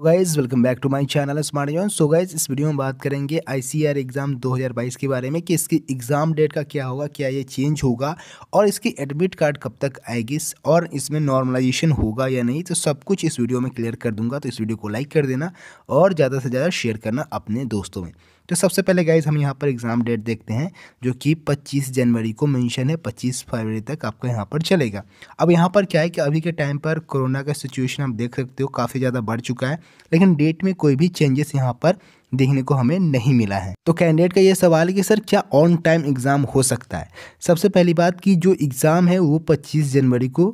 guys welcome back to my channel smart John so guys इस video में बात करेंगे आईसीआर एग्ज़ाम 2022 के बारे में कि इसकी एग्ज़ाम डेट का क्या होगा क्या ये चेंज होगा और इसकी एडमिट कार्ड कब तक आएगी और इसमें नॉर्मलाइजेशन होगा या नहीं तो सब कुछ इस वीडियो में क्लियर कर दूंगा तो इस वीडियो को लाइक कर देना और ज़्यादा से ज़्यादा शेयर करना अपने दोस्तों में तो सबसे पहले गाइज हम यहाँ पर एग्ज़ाम डेट देखते हैं जो कि 25 जनवरी को मेंशन है 25 फरवरी तक आपको यहाँ पर चलेगा अब यहाँ पर क्या है कि अभी के टाइम पर कोरोना का सिचुएशन आप देख सकते हो काफ़ी ज़्यादा बढ़ चुका है लेकिन डेट में कोई भी चेंजेस यहाँ पर देखने को हमें नहीं मिला है तो कैंडिडेट का ये सवाल है कि सर क्या ऑन टाइम एग्ज़ाम हो सकता है सबसे पहली बात कि जो एग्ज़ाम है वो 25 जनवरी को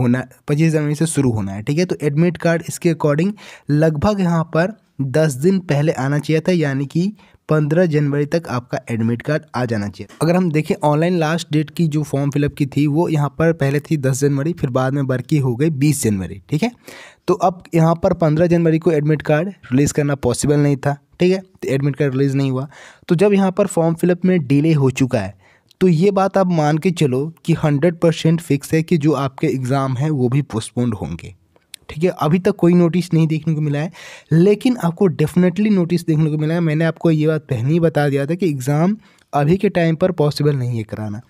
होना पच्चीस जनवरी से शुरू होना है ठीक है तो एडमिट कार्ड इसके अकॉर्डिंग लगभग यहाँ पर दस दिन पहले आना चाहिए था यानी कि पंद्रह जनवरी तक आपका एडमिट कार्ड आ जाना चाहिए अगर हम देखें ऑनलाइन लास्ट डेट की जो फॉर्म फिलअप की थी वो यहाँ पर पहले थी दस जनवरी फिर बाद में बरकी हो गई बीस जनवरी ठीक है तो अब यहाँ पर पंद्रह जनवरी को एडमिट कार्ड रिलीज़ करना पॉसिबल नहीं था ठीक है तो एडमिट कार्ड रिलीज़ नहीं हुआ तो जब यहाँ पर फॉर्म फिलअप में डिले हो चुका है तो ये बात आप मान के चलो कि हंड्रेड परसेंट फिक्स है कि जो आपके एग्ज़ाम हैं वो भी पोस्टपोन्ड होंगे ठीक है अभी तक कोई नोटिस नहीं देखने को मिला है लेकिन आपको डेफिनेटली नोटिस देखने को मिला है मैंने आपको ये बात पहले ही बता दिया था कि एग्ज़ाम अभी के टाइम पर पॉसिबल नहीं है कराना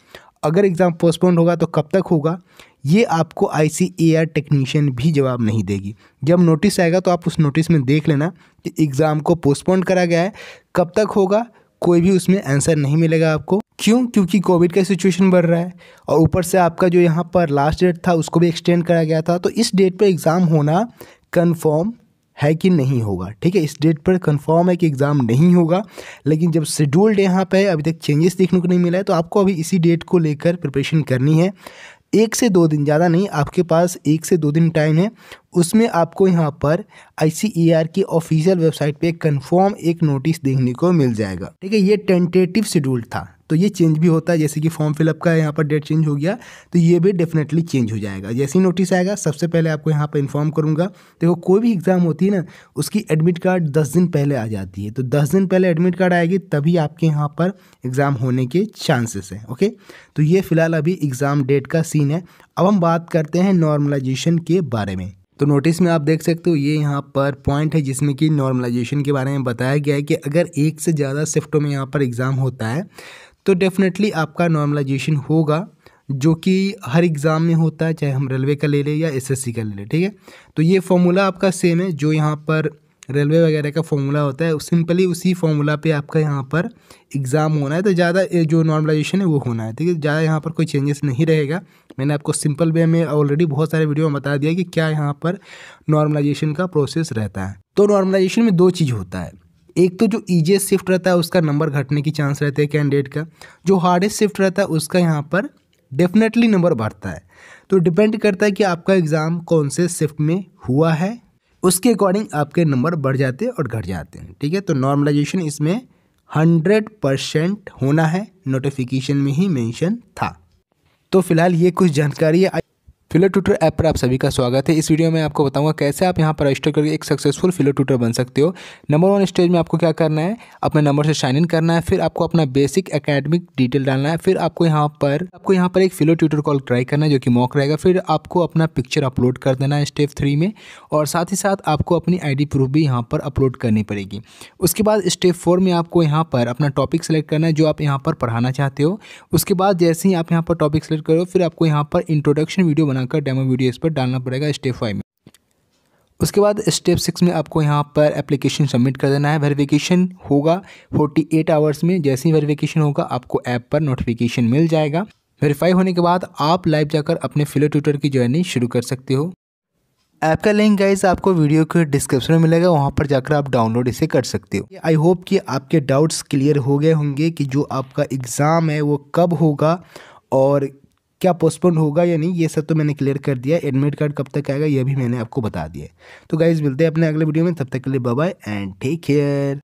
अगर एग्ज़ाम पोस्टपोन होगा तो कब तक होगा ये आपको आई सी ए आर टेक्नीशियन भी जवाब नहीं देगी जब नोटिस आएगा तो आप उस नोटिस में देख लेना कि एग्ज़ाम को पोस्टपोन करा गया है कब तक होगा कोई भी उसमें आंसर नहीं मिलेगा आपको क्यों क्योंकि कोविड का सिचुएशन बढ़ रहा है और ऊपर से आपका जो यहाँ पर लास्ट डेट था उसको भी एक्सटेंड कराया गया था तो इस डेट पर एग्ज़ाम होना कन्फर्म है कि नहीं होगा ठीक है इस डेट पर कंफर्म है कि एग्ज़ाम नहीं होगा लेकिन जब शेड्यूल्ड यहाँ पे अभी तक चेंजेस देखने को नहीं मिला है तो आपको अभी इसी डेट को लेकर प्रिपरेशन करनी है एक से दो दिन ज़्यादा नहीं आपके पास एक से दो दिन टाइम है उसमें आपको यहाँ पर आई e की ऑफिशियल वेबसाइट पे कंफर्म एक नोटिस देखने को मिल जाएगा ठीक है ये टेंटेटिव शेड्यूल था तो ये चेंज भी होता है जैसे कि फॉर्म फिलअप का यहाँ पर डेट चेंज हो गया तो ये भी डेफिनेटली चेंज हो जाएगा जैसे ही नोटिस आएगा सबसे पहले आपको यहाँ पर इन्फॉर्म करूँगा देखो कोई भी एग्ज़ाम होती है ना उसकी एडमिट कार्ड दस दिन पहले आ जाती है तो दस दिन पहले एडमिट कार्ड आएगी तभी आपके यहाँ पर एग्ज़ाम होने के चांसेस हैं ओके तो ये फ़िलहाल अभी एग्ज़ाम डेट का सीन है अब हम बात करते हैं नॉर्मलाइजेशन के बारे में तो नोटिस में आप देख सकते हो ये यहाँ पर पॉइंट है जिसमें कि नॉर्मलाइजेशन के बारे में बताया गया है कि अगर एक से ज़्यादा शिफ्टों में यहाँ पर एग्ज़ाम होता है तो डेफिनेटली आपका नॉर्मलाइजेशन होगा जो कि हर एग्ज़ाम में होता है चाहे हम रेलवे का ले लें या एसएससी का ले लें ठीक है तो ये फॉर्मूला आपका सेम है जो यहाँ पर रेलवे वगैरह का फॉर्मूला होता है सिंपली उसी फॉर्मूला पे आपका यहाँ पर एग्ज़ाम होना है तो ज़्यादा जो नॉर्मलाइजेशन है वो होना है ठीक है ज़्यादा यहाँ पर कोई चेंजेस नहीं रहेगा मैंने आपको सिंपल वे में ऑलरेडी बहुत सारे वीडियो में बता दिया कि क्या यहाँ पर नॉर्मलाइजेशन का प्रोसेस रहता है तो नॉर्मलाइजेशन में दो चीज़ होता है एक तो जो ईजीएस्ट शिफ्ट रहता है उसका नंबर घटने की चांस रहता है कैंडिडेट का जो हार्डेस्ट शिफ्ट रहता है उसका यहाँ पर डेफिनेटली नंबर बढ़ता है तो डिपेंड करता है कि आपका एग्ज़ाम कौन से शिफ्ट में हुआ है उसके अकॉर्डिंग आपके नंबर बढ़ जाते हैं और घट जाते हैं ठीक है तो नॉर्मलाइजेशन इसमें हंड्रेड परसेंट होना है नोटिफिकेशन में ही मेंशन था तो फिलहाल ये कुछ जानकारी है फिलो ट्यूटर ऐप पर आप सभी का स्वागत है इस वीडियो में आपको बताऊंगा कैसे आप यहाँ पर रजिस्टर करके एक सक्सेसफुल फिलो ट्यूटर बन सकते हो नंबर वन स्टेज में आपको क्या करना है अपने नंबर से साइन इन करना है फिर आपको अपना बेसिक एकेडमिक डिटेल डालना है फिर आपको यहाँ पर आपको यहाँ पर एक फिलो ट्यूटर कॉल ट्राई करना है जो कि मॉक रहेगा फिर आपको अपना पिक्चर अपलोड कर देना है स्टेप थ्री में और साथ ही साथ आपको अपनी आई प्रूफ भी यहाँ पर अपलोड करनी पड़ेगी उसके बाद स्टेप फोर में आपको यहाँ पर अपना टॉपिक सेलेक्ट करना है जो आप यहाँ पर पढ़ाना चाहते हो उसके बाद जैसे ही आप यहाँ पर टॉपिक सेलेक्ट करो फिर आपको यहाँ पर इंट्रोडक्शन वीडियो बना बनाकर डेमो वीडियो इस पर डालना पड़ेगा स्टेप फाइव में उसके बाद स्टेप सिक्स में आपको यहाँ पर एप्लीकेशन सबमिट कर देना है वेरिफिकेशन होगा 48 आवर्स में जैसे ही वेरिफिकेशन होगा आपको ऐप पर नोटिफिकेशन मिल जाएगा वेरीफाई होने के बाद आप लाइव जाकर अपने फिलो ट्यूटर की जर्नी शुरू कर सकते हो ऐप का लिंक गाइज आपको वीडियो के डिस्क्रिप्शन में मिलेगा वहाँ पर जाकर आप डाउनलोड इसे कर सकते हो आई होप कि आपके डाउट्स क्लियर हो गए होंगे कि जो आपका एग्ज़ाम है वो कब होगा और क्या पोस्टपोन होगा या नहीं ये सब तो मैंने क्लियर कर दिया एडमिट कार्ड कब तक आएगा ये भी मैंने आपको बता दिया तो गाइज मिलते हैं अपने अगले वीडियो में तब तक के लिए बाय एंड टेक केयर